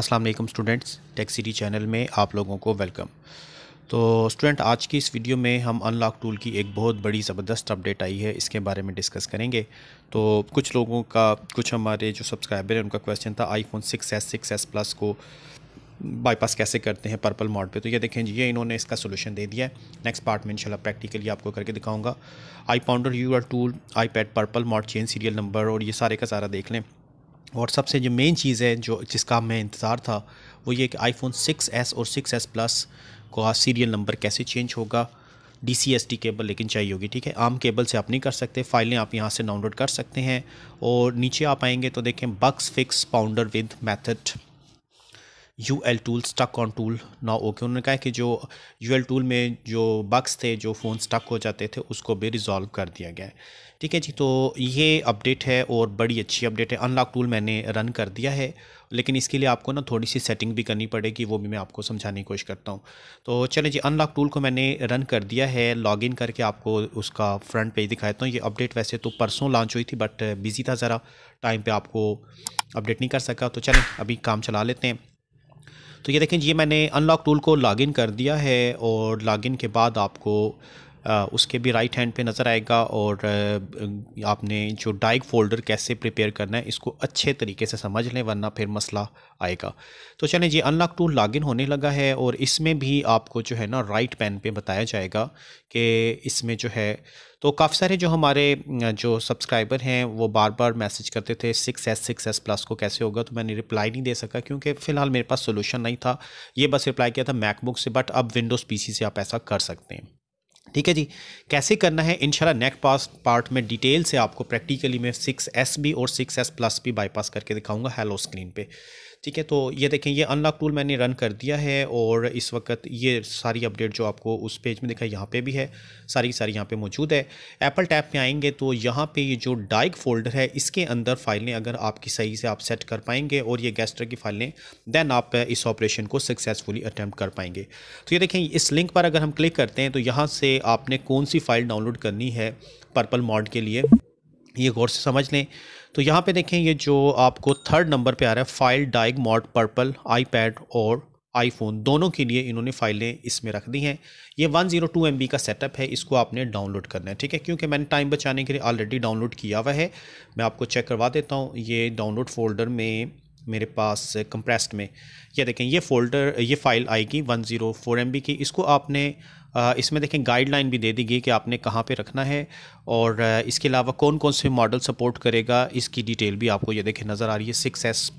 अस्सलाम वालेकुम students tech city channel में आप लोगों को वेलकम तो स्टूडेंट आज की इस वीडियो में हम अनलॉक टूल की एक बहुत बड़ी ज़बरदस्त अपडेट आई है इसके बारे में डिस्कस करेंगे तो कुछ लोगों का कुछ हमारे जो सब्सक्राइबर हैं उनका क्वेश्चन था iPhone six S six S plus को बाईपास कैसे करते हैं पर्पल मोड पे तो ये देखें जी ये इन्होंने इसका सोल्यूशन दे दिया है नेक्स्ट पार्ट में इंशाल्लाह प्रैक्टिकली आपको करके दिखाऊंगा iPwnder U R tool iPad purple mod change serial number और ये सारे का सारा देख लें और सबसे जो मेन चीज़ है जो जिसका मैं इंतज़ार था वो ये कि आईफोन 6s और 6s प्लस का सीरियल नंबर कैसे चेंज होगा D C S T cable लेकिन चाहिए होगी ठीक है आम केबल से आप नहीं कर सकते फाइलें आप यहाँ से डाउनलोड कर सकते हैं और नीचे आप आएंगे तो देखें bugs fix pwnder with method U L tool stuck on tool ना ओके उन्होंने कहा कि जो यू एल टूल में जो बक्स थे जो फ़ोन स्टक हो जाते थे उसको भी रिजॉल्व कर दिया गया है ठीक है जी तो ये अपडेट है और बड़ी अच्छी अपडेट है अनलॉक टूल मैंने रन कर दिया है लेकिन इसके लिए आपको ना थोड़ी सी सेटिंग भी करनी पड़ेगी वो भी मैं आपको समझाने की कोशिश करता हूँ तो चले जी अनलॉक टूल को मैंने रन कर दिया है लॉग इन करके आपको उसका फ्रंट पेज दिखाता हूँ ये अपडेट वैसे तो परसों लॉन्च हुई थी बट बिज़ी था ज़रा टाइम पर आपको अपडेट नहीं कर सका तो चलें अभी काम चला लेते हैं तो ये देखें ये मैंने अनलॉक टूल को लॉगिन कर दिया है और लॉगिन के बाद आपको उसके भी राइट हैंड पे नज़र आएगा और आपने जो डाइक फोल्डर कैसे प्रिपेयर करना है इसको अच्छे तरीके से समझ लें वरना फिर मसला आएगा तो चलें जी अनलॉक टूल लॉगिन होने लगा है और इसमें भी आपको जो है ना राइट पैन पे बताया जाएगा कि इसमें जो है तो काफ़ी सारे जो हमारे जो सब्सक्राइबर हैं वो बार बार मैसेज करते थे six S six S plus को कैसे होगा तो मैंने रिप्लाई नहीं दे सका क्योंकि फ़िलहाल मेरे पास सोल्यूशन नहीं था ये बस रिप्लाई किया था मैकबुक से बट अब विंडोज़ पीसी से आप ऐसा कर सकते हैं ठीक है जी कैसे करना है इंशाल्लाह नेक पास पार्ट में डिटेल से आपको प्रैक्टिकली मैं सिक्स एस बी और सिक्स एस प्लस भी बाईपास करके दिखाऊंगा हेलो स्क्रीन पे ठीक है तो ये देखें ये अनलॉक टूल मैंने रन कर दिया है और इस वक्त ये सारी अपडेट जो आपको उस पेज में देखा यहाँ पे भी है सारी की सारी यहाँ पे मौजूद है एप्पल टैप में आएंगे तो यहाँ पे ये जो डाइक फोल्डर है इसके अंदर फाइलें अगर आपकी सही से आप सेट कर पाएंगे और ये गैस्टर की फाइलें देन आप इस ऑपरेशन को सक्सेसफुली अटैम्प्ट कर पाएंगे तो ये देखें इस लिंक पर अगर हम क्लिक करते हैं तो यहाँ से आपने कौन सी फाइल डाउनलोड करनी है पर्पल मॉड के लिए ये गौर से समझ लें तो यहाँ पे देखें ये जो आपको थर्ड नंबर पे आ रहा है file diag mod purple iPad और आईफोन दोनों के लिए इन्होंने फाइलें इसमें रख दी हैं ये 102 जीरो का सेटअप है इसको आपने डाउनलोड करना है ठीक है क्योंकि मैंने टाइम बचाने के लिए ऑलरेडी डाउनलोड किया हुआ है मैं आपको चेक करवा देता हूँ ये डाउनलोड फोल्डर में मेरे पास कंप्रेस्ड में ये देखें ये फोल्डर ये फ़ाइल आएगी one zero four M B की इसको आपने इसमें देखें गाइडलाइन भी दे दी गई कि आपने कहाँ पे रखना है और इसके अलावा कौन कौन से मॉडल सपोर्ट करेगा इसकी डिटेल भी आपको ये देखें नज़र आ रही है six S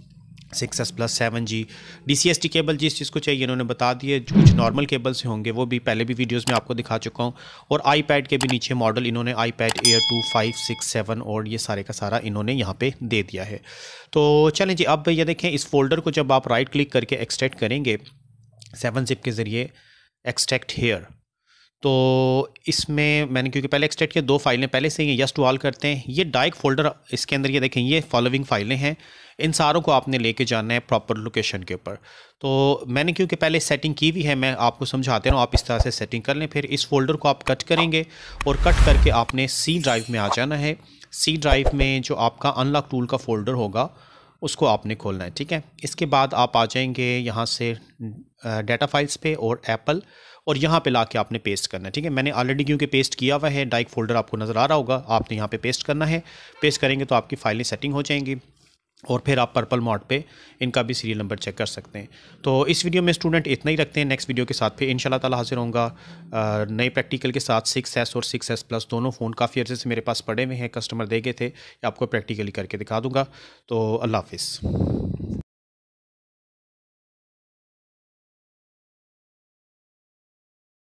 six S plus seven G D C S T cable जिस चीज़ को चाहिए इन्होंने बता दिए जो कुछ नॉर्मल केबल से होंगे वो भी पहले भी वीडियोस में आपको दिखा चुका हूँ और आई पैड के भी नीचे मॉडल इन्होंने iPad air two five six seven और ये सारे का सारा इन्होंने यहाँ पे दे दिया है तो चलें जी अब ये देखें इस फोल्डर को जब आप राइट क्लिक करके एक्सट्रैक्ट करेंगे सेवन जिप के ज़रिए एक्सट्रैक्ट हेयर तो इसमें मैंने क्योंकि पहले एक्सटेट किया दो फाइलें पहले से ही यस टू ऑल करते हैं ये डाइक फोल्डर इसके अंदर ये देखें ये फॉलोइंग फाइलें हैं इन सारों को आपने लेके जाना है प्रॉपर लोकेशन के ऊपर तो मैंने क्योंकि पहले सेटिंग की हुई है मैं आपको समझाते रहूँ आप इस तरह से सेटिंग कर लें फिर इस फोल्डर को आप कट करेंगे और कट करके आपने सी ड्राइव में आ जाना है सी ड्राइव में जो आपका अनलॉक टूल का फोल्डर होगा उसको आपने खोलना है ठीक है इसके बाद आप आ जाएंगे यहाँ से डाटा फाइल्स पे और एप्पल और यहाँ पे ला के आपने पेस्ट करना है ठीक है मैंने ऑलरेडी क्योंकि पेस्ट किया हुआ है डाइक फोल्डर आपको नज़र आ रहा होगा आपने यहाँ पे पेस्ट करना है पेस्ट करेंगे तो आपकी फाइलें सेटिंग हो जाएंगी और फिर आप पर्पल मॉड पे इनका भी सीरियल नंबर चेक कर सकते हैं तो इस वीडियो में स्टूडेंट इतना ही रखते हैं नेक्स्ट वीडियो के साथ फिर इन तला हाजिर होगा नए प्रैक्टिकल के साथ सिक्स एस और सिक्स एस प्लस दोनों फ़ोन काफ़ी अर्से से मेरे पास पड़े हुए हैं कस्टमर दे गए थे आपको प्रैक्टिकली करके दिखा दूंगा तो अल्लाह हाफिज़